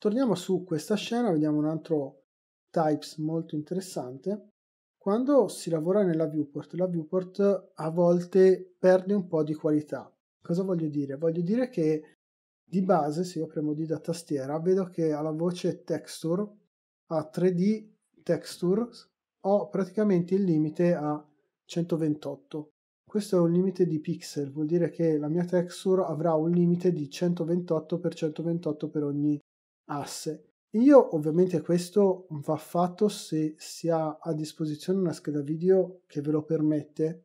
Torniamo su questa scena, vediamo un altro types molto interessante. Quando si lavora nella viewport, la viewport a volte perde un po' di qualità. Cosa voglio dire? Voglio dire che di base, se io premo D da tastiera, vedo che alla voce texture, a 3D texture, ho praticamente il limite a 128. Questo è un limite di pixel, vuol dire che la mia texture avrà un limite di 128 x 128 per ogni asse. Io ovviamente questo va fatto se si ha a disposizione una scheda video che ve lo permette,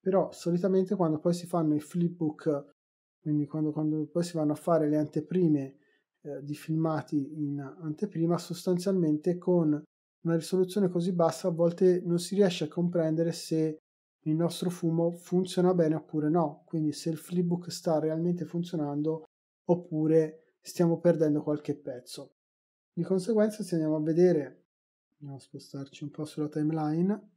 però solitamente quando poi si fanno i flipbook, quindi quando, quando poi si vanno a fare le anteprime eh, di filmati in anteprima, sostanzialmente con una risoluzione così bassa a volte non si riesce a comprendere se il nostro fumo funziona bene oppure no, quindi se il flipbook sta realmente funzionando oppure stiamo perdendo qualche pezzo. Di conseguenza, se andiamo a vedere, andiamo a spostarci un po' sulla timeline,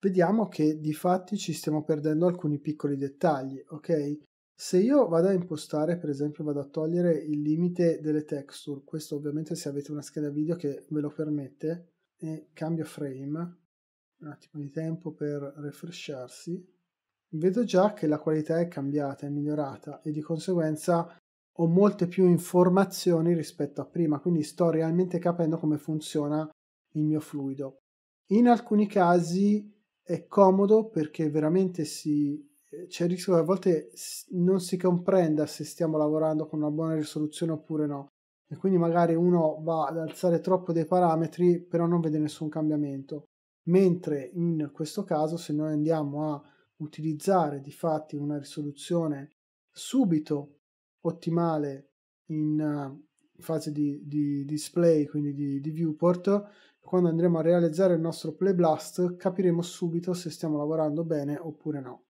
vediamo che di fatti ci stiamo perdendo alcuni piccoli dettagli, ok? Se io vado a impostare, per esempio, vado a togliere il limite delle texture, questo ovviamente se avete una scheda video che ve lo permette, e cambio frame, un attimo di tempo per refrescarsi, vedo già che la qualità è cambiata, è migliorata e di conseguenza ho molte più informazioni rispetto a prima, quindi sto realmente capendo come funziona il mio fluido. In alcuni casi è comodo perché veramente si, eh, c'è il rischio che a volte non si comprenda se stiamo lavorando con una buona risoluzione oppure no. E quindi magari uno va ad alzare troppo dei parametri, però non vede nessun cambiamento. Mentre in questo caso, se noi andiamo a utilizzare di fatti una risoluzione subito ottimale in eh, fase di, di display, quindi di, di, viewport, quando andremo a realizzare il nostro Play Blast capiremo subito se stiamo lavorando bene oppure no.